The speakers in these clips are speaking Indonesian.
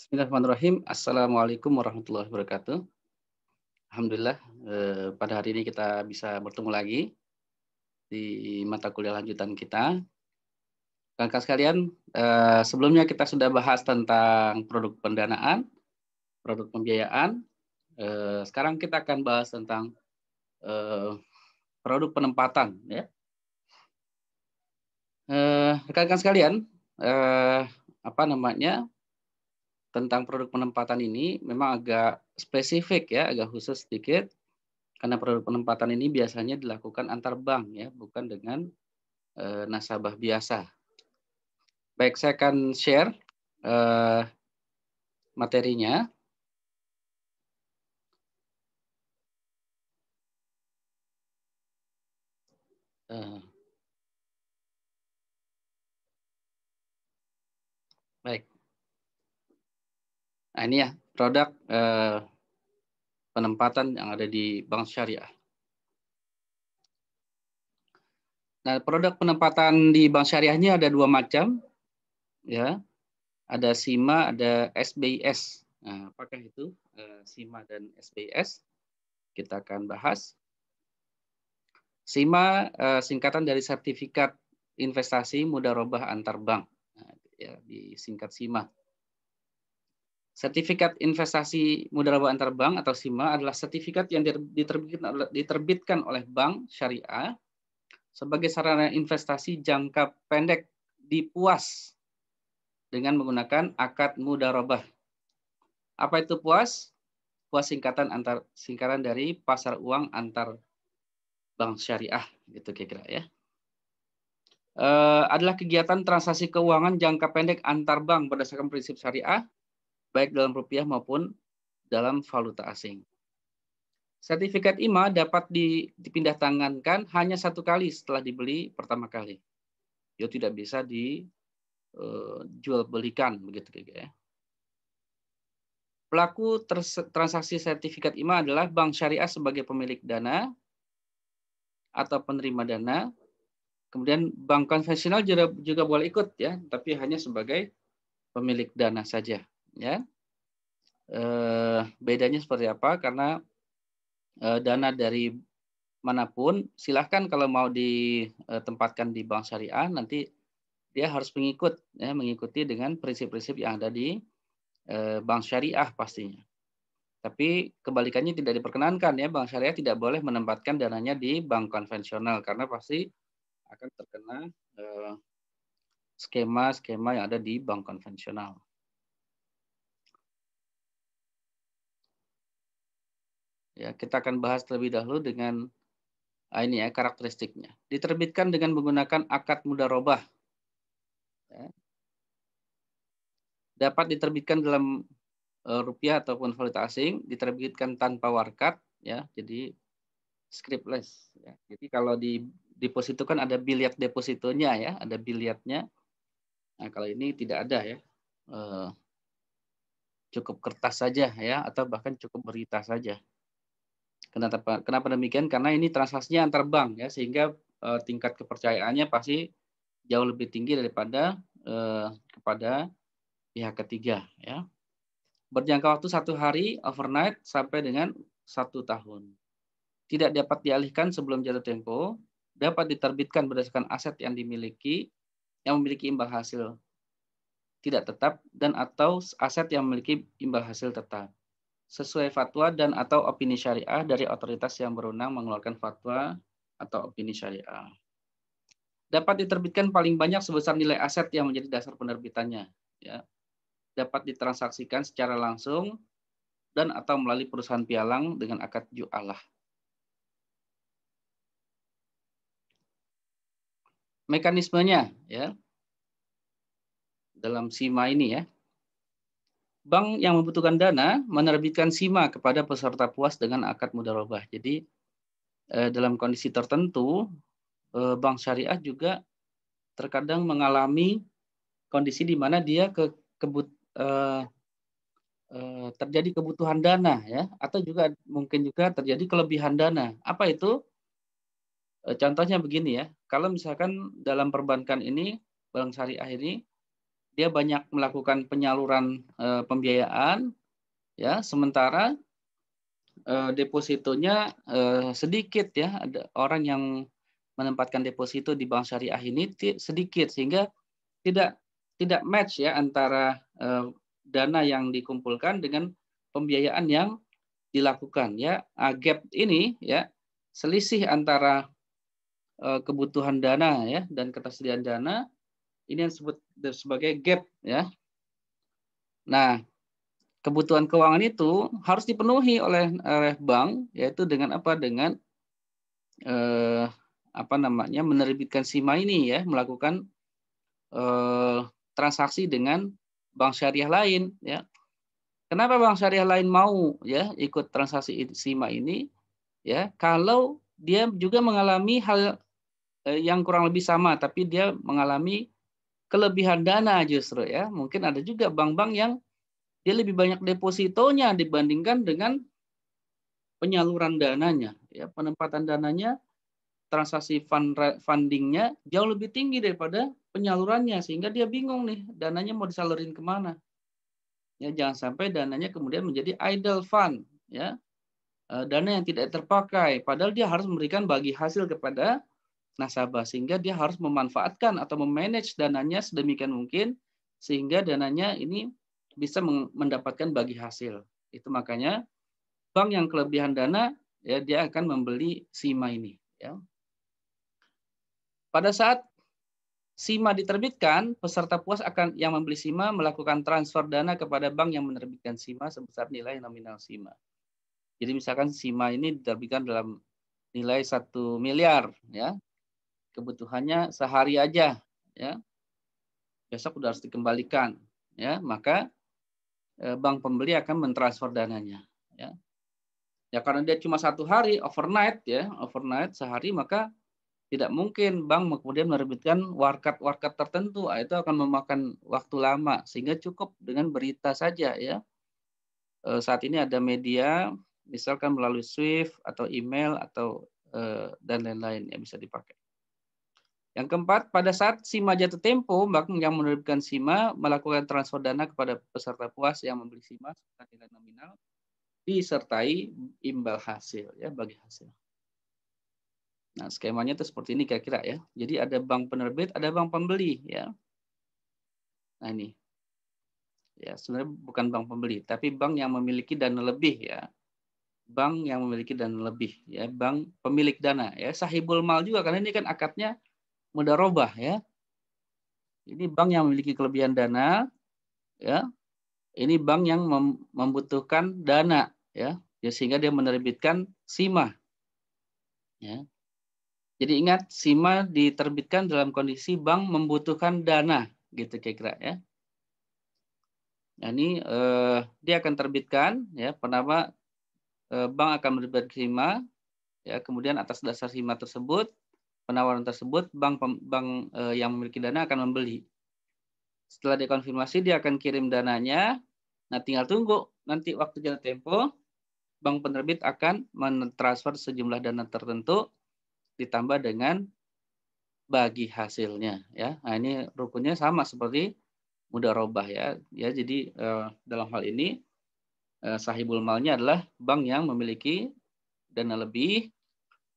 Bismillahirrahmanirrahim. Assalamualaikum warahmatullahi wabarakatuh. Alhamdulillah, eh, pada hari ini kita bisa bertemu lagi di mata kuliah lanjutan kita. Kakak sekalian, eh, sebelumnya kita sudah bahas tentang produk pendanaan, produk pembiayaan. Eh, sekarang kita akan bahas tentang eh, produk penempatan. Ya. Eh, rekan-rekan sekalian, eh, apa namanya tentang produk penempatan ini memang agak spesifik ya, agak khusus sedikit karena produk penempatan ini biasanya dilakukan antar bank ya, bukan dengan e, nasabah biasa. Baik, saya akan share e, materinya. E, baik. Nah, ini ya produk eh, penempatan yang ada di bank syariah. Nah, produk penempatan di bank syariah ini ada dua macam, ya. Ada SIMA, ada SBS. Nah, apakah itu eh, SIMA dan SBS? Kita akan bahas. SIMA eh, singkatan dari sertifikat investasi mudarobah antar bank, nah, ya, disingkat SIMA Sertifikat Investasi Mudara Antar Bank atau SIMA adalah sertifikat yang diterbitkan, oleh bank syariah sebagai sarana investasi jangka pendek di puas dengan menggunakan akad mudarabah. Apa itu puas? Puas singkatan antar singkatan dari pasar uang antar bank syariah gitu kira-kira ya. Eh, adalah kegiatan transaksi keuangan jangka pendek antar bank berdasarkan prinsip syariah baik dalam rupiah maupun dalam valuta asing. Sertifikat IMA dapat dipindah tangankan hanya satu kali setelah dibeli pertama kali. Dia tidak bisa dijual eh, belikan begitu ya. Pelaku transaksi sertifikat IMA adalah bank syariah sebagai pemilik dana atau penerima dana. Kemudian bank konvensional juga, juga boleh ikut ya, tapi hanya sebagai pemilik dana saja ya eh, bedanya seperti apa karena eh, dana dari manapun silahkan kalau mau ditempatkan eh, di bank syariah nanti dia harus mengikut ya mengikuti dengan prinsip-prinsip yang ada di eh, bank syariah pastinya tapi kebalikannya tidak diperkenankan ya bank syariah tidak boleh menempatkan dananya di bank konvensional karena pasti akan terkena eh, skema-skema yang ada di bank konvensional. Ya, kita akan bahas terlebih dahulu dengan ah, ini ya karakteristiknya. Diterbitkan dengan menggunakan akad mudarobah. Ya. Dapat diterbitkan dalam eh, rupiah ataupun valuta asing, diterbitkan tanpa warkat ya. Jadi scriptless ya. Jadi kalau di deposito kan ada biliat depositonya ya, ada biliatnya. Nah, kalau ini tidak ada ya. Eh, cukup kertas saja ya atau bahkan cukup berita saja. Kenapa, kenapa demikian? Karena ini transaksinya antar bank ya, sehingga uh, tingkat kepercayaannya pasti jauh lebih tinggi daripada uh, kepada pihak ketiga ya. Berjangka waktu satu hari overnight sampai dengan satu tahun. Tidak dapat dialihkan sebelum jatuh tempo, dapat diterbitkan berdasarkan aset yang dimiliki yang memiliki imbal hasil tidak tetap dan atau aset yang memiliki imbal hasil tetap sesuai fatwa dan atau opini syariah dari otoritas yang berwenang mengeluarkan fatwa atau opini syariah. Dapat diterbitkan paling banyak sebesar nilai aset yang menjadi dasar penerbitannya. Ya. Dapat ditransaksikan secara langsung dan atau melalui perusahaan pialang dengan akad ju'alah. Mekanismenya ya dalam SIMA ini ya, bank yang membutuhkan dana menerbitkan SIMA kepada peserta puas dengan akad mudarobah. Jadi eh, dalam kondisi tertentu eh, bank syariah juga terkadang mengalami kondisi di mana dia ke, kebut, eh, terjadi kebutuhan dana ya atau juga mungkin juga terjadi kelebihan dana. Apa itu? contohnya begini ya. Kalau misalkan dalam perbankan ini bank syariah ini dia banyak melakukan penyaluran e, pembiayaan ya sementara e, depositonya e, sedikit ya ada orang yang menempatkan deposito di bank syariah ini sedikit sehingga tidak tidak match ya antara e, dana yang dikumpulkan dengan pembiayaan yang dilakukan ya A ah, gap ini ya selisih antara kebutuhan dana ya dan ketersediaan dana ini yang disebut sebagai gap ya. Nah, kebutuhan keuangan itu harus dipenuhi oleh oleh bank yaitu dengan apa? Dengan eh, apa namanya? menerbitkan SIMA ini ya, melakukan eh, transaksi dengan bank syariah lain ya. Kenapa bank syariah lain mau ya ikut transaksi SIMA ini? Ya, kalau dia juga mengalami hal eh, yang kurang lebih sama tapi dia mengalami kelebihan dana justru ya. Mungkin ada juga bank-bank yang dia lebih banyak depositonya dibandingkan dengan penyaluran dananya. Ya, penempatan dananya, transaksi fundingnya jauh lebih tinggi daripada penyalurannya sehingga dia bingung nih dananya mau disalurin kemana. Ya, jangan sampai dananya kemudian menjadi idle fund ya eh, dana yang tidak terpakai padahal dia harus memberikan bagi hasil kepada nasabah sehingga dia harus memanfaatkan atau memanage dananya sedemikian mungkin sehingga dananya ini bisa mendapatkan bagi hasil. Itu makanya bank yang kelebihan dana ya dia akan membeli SIMA ini ya. Pada saat SIMA diterbitkan, peserta puas akan yang membeli SIMA melakukan transfer dana kepada bank yang menerbitkan SIMA sebesar nilai nominal SIMA. Jadi misalkan SIMA ini diterbitkan dalam nilai satu miliar ya kebutuhannya sehari aja ya besok udah harus dikembalikan ya maka eh, bank pembeli akan mentransfer dananya ya ya karena dia cuma satu hari overnight ya overnight sehari maka tidak mungkin bank kemudian menerbitkan warkat-warkat tertentu ah, itu akan memakan waktu lama sehingga cukup dengan berita saja ya eh, saat ini ada media misalkan melalui Swift atau email atau eh, dan lain-lain yang bisa dipakai. Yang keempat, pada saat SIMA jatuh tempo, bank yang menerbitkan SIMA melakukan transfer dana kepada peserta puas yang membeli SIMA serta nilai nominal disertai imbal hasil ya bagi hasil. Nah, skemanya itu seperti ini kira-kira ya. Jadi ada bank penerbit, ada bank pembeli ya. Nah, ini. Ya, sebenarnya bukan bank pembeli, tapi bank yang memiliki dana lebih ya. Bank yang memiliki dana lebih ya, bank pemilik dana ya. Sahibul mal juga karena ini kan akadnya mudarobah ya. Ini bank yang memiliki kelebihan dana ya. Ini bank yang membutuhkan dana ya. ya sehingga dia menerbitkan SIMA. Ya. Jadi ingat SIMA diterbitkan dalam kondisi bank membutuhkan dana gitu kira-kira ya. Nah, ini eh, dia akan terbitkan ya pertama eh, bank akan menerbitkan SIMA ya kemudian atas dasar SIMA tersebut penawaran tersebut, bank bank eh, yang memiliki dana akan membeli. Setelah dikonfirmasi, dia akan kirim dananya. Nah, tinggal tunggu nanti waktu jatuh tempo, bank penerbit akan mentransfer sejumlah dana tertentu ditambah dengan bagi hasilnya ya. Nah, ini rukunnya sama seperti mudarobah ya. Ya, jadi eh, dalam hal ini eh, sahibul malnya adalah bank yang memiliki dana lebih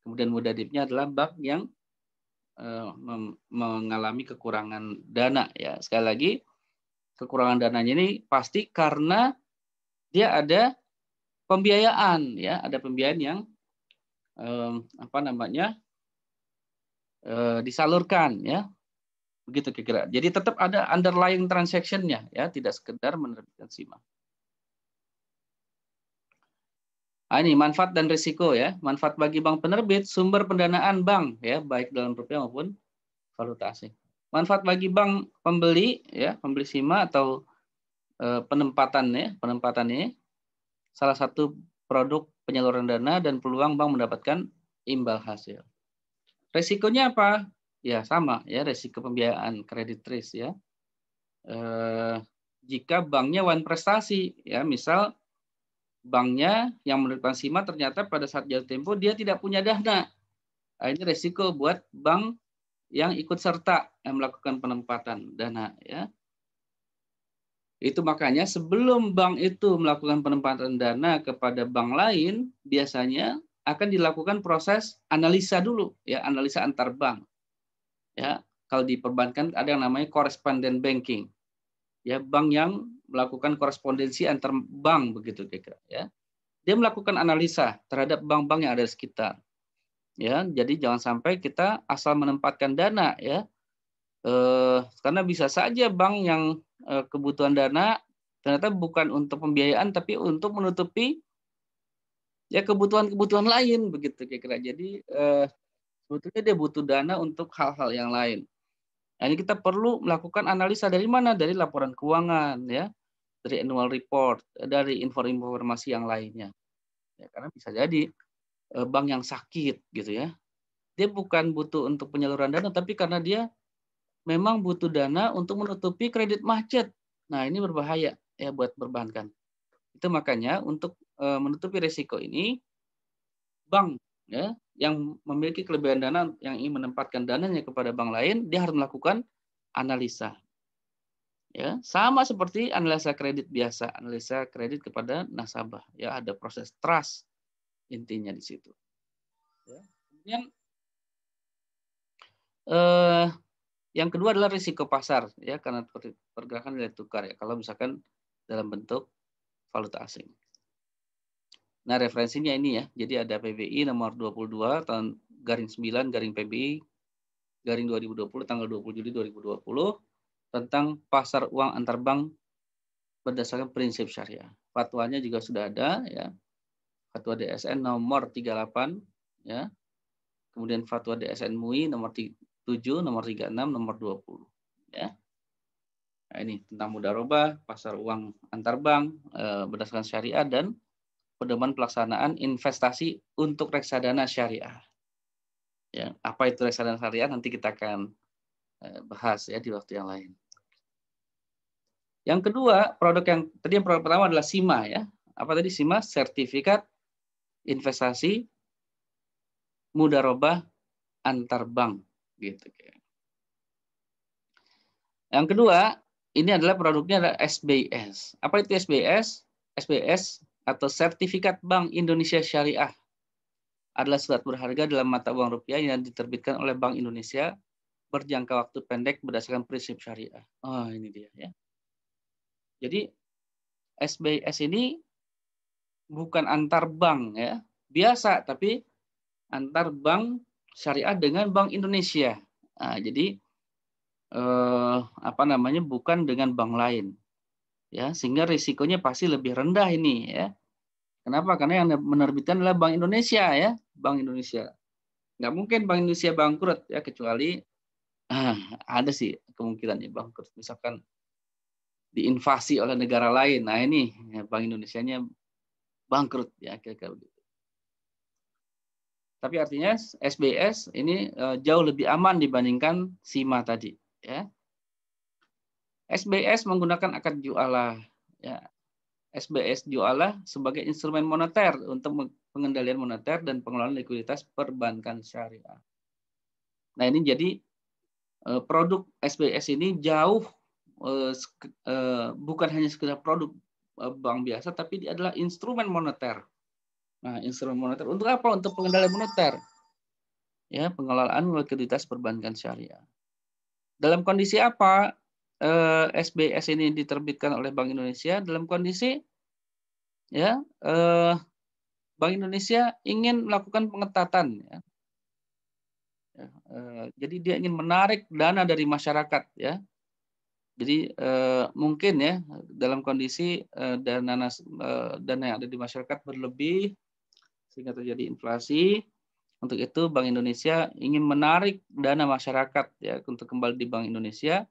Kemudian mudadibnya adalah bank yang Eh, mengalami kekurangan dana ya sekali lagi kekurangan dananya ini pasti karena dia ada pembiayaan ya ada pembiayaan yang eh, apa namanya eh, disalurkan ya begitu kira-kira jadi tetap ada underlying transactionnya ya tidak sekedar menerbitkan SIMA. Ah, ini manfaat dan risiko ya. Manfaat bagi bank penerbit, sumber pendanaan bank ya, baik dalam rupiah maupun valuta asing. Manfaat bagi bank pembeli ya, pembeli SIMA atau e, penempatan ini salah satu produk penyaluran dana dan peluang bank mendapatkan imbal hasil. risikonya apa? Ya sama ya, risiko pembiayaan kredit risk ya. E, jika banknya wan prestasi ya, misal banknya yang menurut Sima ternyata pada saat jatuh tempo dia tidak punya dana. Nah, ini resiko buat bank yang ikut serta yang melakukan penempatan dana ya. Itu makanya sebelum bank itu melakukan penempatan dana kepada bank lain biasanya akan dilakukan proses analisa dulu ya, analisa antar bank. Ya, kalau diperbankan ada yang namanya correspondent banking. Ya, bank yang melakukan korespondensi antar bank begitu kira ya. Dia melakukan analisa terhadap bank-bank yang ada di sekitar. Ya, jadi jangan sampai kita asal menempatkan dana ya. Eh, karena bisa saja bank yang eh, kebutuhan dana ternyata bukan untuk pembiayaan tapi untuk menutupi ya kebutuhan-kebutuhan lain begitu kira-kira. Jadi eh, sebetulnya dia butuh dana untuk hal-hal yang lain. Nah, ini kita perlu melakukan analisa dari mana? Dari laporan keuangan ya dari annual report, eh, dari informasi yang lainnya. Ya, karena bisa jadi eh, bank yang sakit gitu ya. Dia bukan butuh untuk penyaluran dana tapi karena dia memang butuh dana untuk menutupi kredit macet. Nah, ini berbahaya ya buat perbankan. Itu makanya untuk eh, menutupi risiko ini bank ya yang memiliki kelebihan dana yang ingin menempatkan dananya kepada bank lain, dia harus melakukan analisa ya sama seperti analisa kredit biasa analisa kredit kepada nasabah ya ada proses trust intinya di situ ya. kemudian eh, yang kedua adalah risiko pasar ya karena pergerakan nilai tukar ya kalau misalkan dalam bentuk valuta asing nah referensinya ini ya jadi ada PBI nomor 22 tahun garing 9 garing PBI garing 2020 tanggal 20 Juli 2020 tentang pasar uang antar bank berdasarkan prinsip syariah. Fatwanya juga sudah ada ya. Fatwa DSN nomor 38 ya. Kemudian fatwa DSN MUI nomor 7, nomor 36, nomor 20 ya. Nah, ini tentang mudaroba, pasar uang antar bank e, berdasarkan syariah dan pedoman pelaksanaan investasi untuk reksadana syariah. Ya, apa itu reksadana syariah nanti kita akan Eh, bahas ya di waktu yang lain. Yang kedua, produk yang tadi yang produk pertama adalah SIMA ya. Apa tadi SIMA? Sertifikat investasi mudarobah antar bank gitu. Yang kedua, ini adalah produknya adalah SBS. Apa itu SBS? SBS atau Sertifikat Bank Indonesia Syariah adalah surat berharga dalam mata uang rupiah yang diterbitkan oleh Bank Indonesia berjangka waktu pendek berdasarkan prinsip syariah. Oh, ini dia ya. Jadi SBS ini bukan antar bank ya, biasa tapi antar bank syariah dengan Bank Indonesia. Nah, jadi eh, apa namanya bukan dengan bank lain. Ya, sehingga risikonya pasti lebih rendah ini ya. Kenapa? Karena yang menerbitkan adalah Bank Indonesia ya, Bank Indonesia. Nggak mungkin Bank Indonesia bangkrut ya kecuali Ah, ada sih kemungkinannya Bank misalkan diinvasi oleh negara lain. Nah ini Bank Indonesia-nya bangkrut ya kira-kira begitu. Tapi artinya SBS ini eh, jauh lebih aman dibandingkan SIMA tadi. Ya. SBS menggunakan akad jualah. Ya. SBS jualah sebagai instrumen moneter untuk pengendalian moneter dan pengelolaan likuiditas perbankan syariah. Nah ini jadi Eh, produk SBS ini jauh eh, eh, bukan hanya sekedar produk bank biasa, tapi dia adalah instrumen moneter. Nah, instrumen moneter untuk apa? Untuk pengendalian moneter, ya pengelolaan likuiditas perbankan syariah. Dalam kondisi apa SBS ini diterbitkan oleh Bank Indonesia? Dalam kondisi ya Bank Indonesia ingin melakukan pengetatan, ya, Eh, jadi dia ingin menarik dana dari masyarakat ya. Jadi eh, mungkin ya dalam kondisi eh, dana eh, dana yang ada di masyarakat berlebih sehingga terjadi inflasi. Untuk itu Bank Indonesia ingin menarik dana masyarakat ya untuk kembali di Bank Indonesia,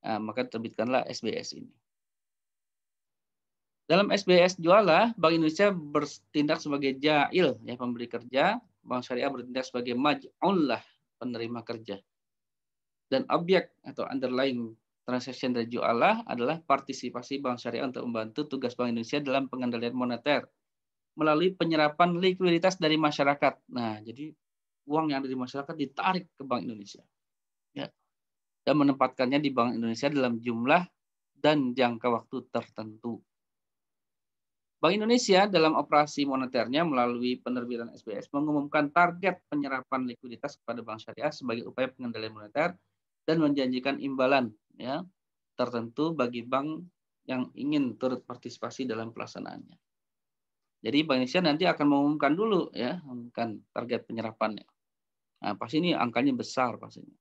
eh, maka terbitkanlah SBS ini. Dalam SBS jualah, Bank Indonesia bertindak sebagai jail ya pemberi kerja, Bank Syariah bertindak sebagai maj'ul penerima kerja. Dan objek atau underlying transaction dan jualah adalah partisipasi bank syariah untuk membantu tugas Bank Indonesia dalam pengendalian moneter melalui penyerapan likuiditas dari masyarakat. Nah, jadi uang yang dari masyarakat ditarik ke Bank Indonesia. Ya. Dan menempatkannya di Bank Indonesia dalam jumlah dan jangka waktu tertentu. Bank Indonesia dalam operasi moneternya melalui penerbitan SBS mengumumkan target penyerapan likuiditas kepada bank syariah sebagai upaya pengendalian moneter dan menjanjikan imbalan ya tertentu bagi bank yang ingin turut partisipasi dalam pelaksanaannya. Jadi Bank Indonesia nanti akan mengumumkan dulu ya, mengumumkan target penyerapannya. Nah, pasti ini angkanya besar pastinya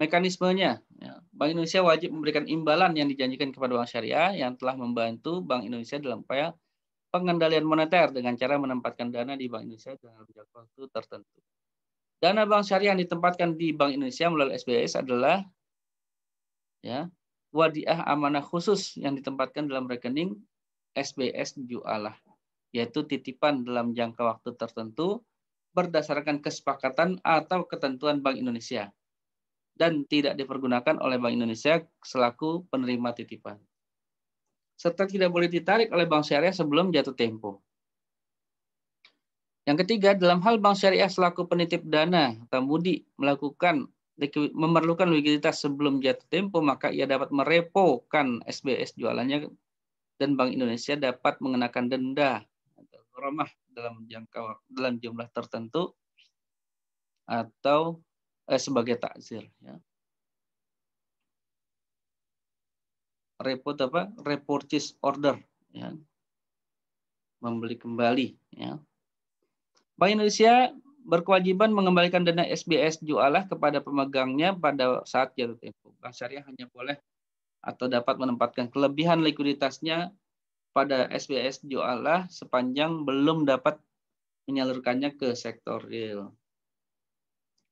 mekanismenya. Ya, bank Indonesia wajib memberikan imbalan yang dijanjikan kepada bank syariah yang telah membantu Bank Indonesia dalam upaya pengendalian moneter dengan cara menempatkan dana di Bank Indonesia dalam jangka waktu tertentu. Dana bank syariah yang ditempatkan di Bank Indonesia melalui SBS adalah ya, wadiah amanah khusus yang ditempatkan dalam rekening SBS jualah, yaitu titipan dalam jangka waktu tertentu berdasarkan kesepakatan atau ketentuan Bank Indonesia dan tidak dipergunakan oleh Bank Indonesia selaku penerima titipan. Serta tidak boleh ditarik oleh bank syariah sebelum jatuh tempo. Yang ketiga, dalam hal bank syariah selaku penitip dana atau mudi melakukan memerlukan likuiditas sebelum jatuh tempo, maka ia dapat merepokan SBS jualannya dan Bank Indonesia dapat mengenakan denda atau remah dalam jangka dalam jumlah tertentu atau eh, sebagai takzir ya. report apa reportis order ya membeli kembali ya Bank Indonesia berkewajiban mengembalikan dana SBS jualah kepada pemegangnya pada saat jatuh tempo. Bank Syariah hanya boleh atau dapat menempatkan kelebihan likuiditasnya pada SBS jualah sepanjang belum dapat menyalurkannya ke sektor real.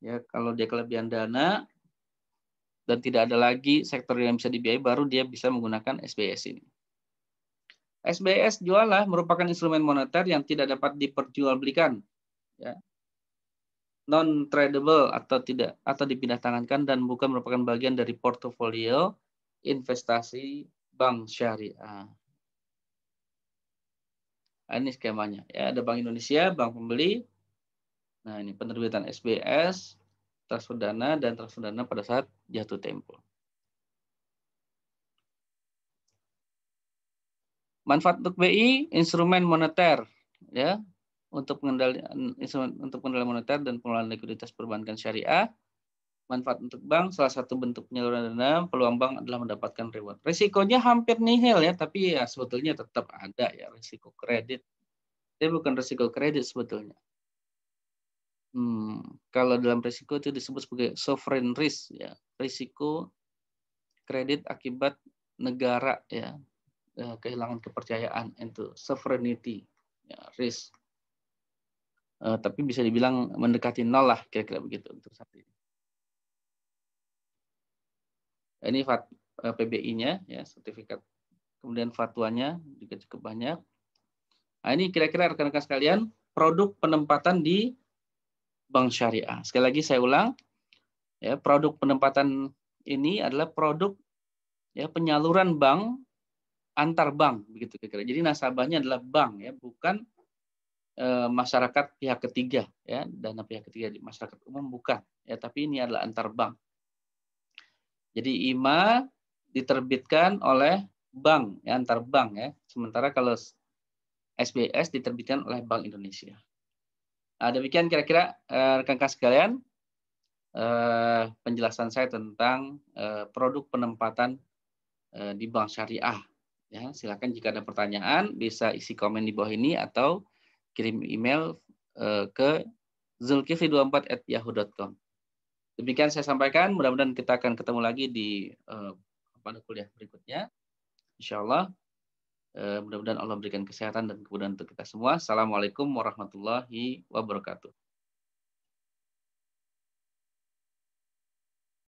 Ya, kalau dia kelebihan dana dan tidak ada lagi sektor yang bisa dibiayai, baru dia bisa menggunakan SBS ini. SBS jualah merupakan instrumen moneter yang tidak dapat diperjualbelikan, ya. non tradable atau tidak atau dipindah tangankan dan bukan merupakan bagian dari portofolio investasi bank syariah. Nah, ini skemanya. Ya, ada Bank Indonesia, Bank Pembeli, Nah, ini penerbitan SBS, transfer dana, dan transfer dana pada saat jatuh tempo. Manfaat untuk BI, instrumen moneter, ya, untuk pengendalian instrumen untuk pengendalian moneter dan pengelolaan likuiditas perbankan syariah. Manfaat untuk bank, salah satu bentuk penyaluran dana, peluang bank adalah mendapatkan reward. Risikonya hampir nihil ya, tapi ya sebetulnya tetap ada ya risiko kredit. Tapi bukan risiko kredit sebetulnya hmm, kalau dalam risiko itu disebut sebagai sovereign risk ya risiko kredit akibat negara ya, ya kehilangan kepercayaan itu sovereignty ya, risk uh, tapi bisa dibilang mendekati nol lah kira-kira begitu untuk saat ini ini fat eh, PBI-nya ya sertifikat kemudian fatwanya juga cukup banyak nah, ini kira-kira rekan-rekan sekalian produk penempatan di bank syariah. Sekali lagi saya ulang, ya, produk penempatan ini adalah produk ya penyaluran bank antar bank begitu kira-kira. Jadi nasabahnya adalah bank ya, bukan e, masyarakat pihak ketiga ya, dana pihak ketiga di masyarakat umum bukan ya, tapi ini adalah antar bank. Jadi IMA diterbitkan oleh bank ya, antar bank ya. Sementara kalau SBS diterbitkan oleh Bank Indonesia. Nah, demikian kira-kira rekan-rekan eh, sekalian eh, penjelasan saya tentang eh, produk penempatan di bank syariah. Ya, silakan jika ada pertanyaan bisa isi komen di bawah ini atau kirim email ke zulkifli24@yahoo.com. Demikian saya sampaikan, mudah-mudahan kita akan ketemu lagi di pada kuliah berikutnya. Insya Allah. Eh, mudah-mudahan Allah berikan kesehatan dan kemudahan untuk kita semua. Assalamualaikum warahmatullahi wabarakatuh.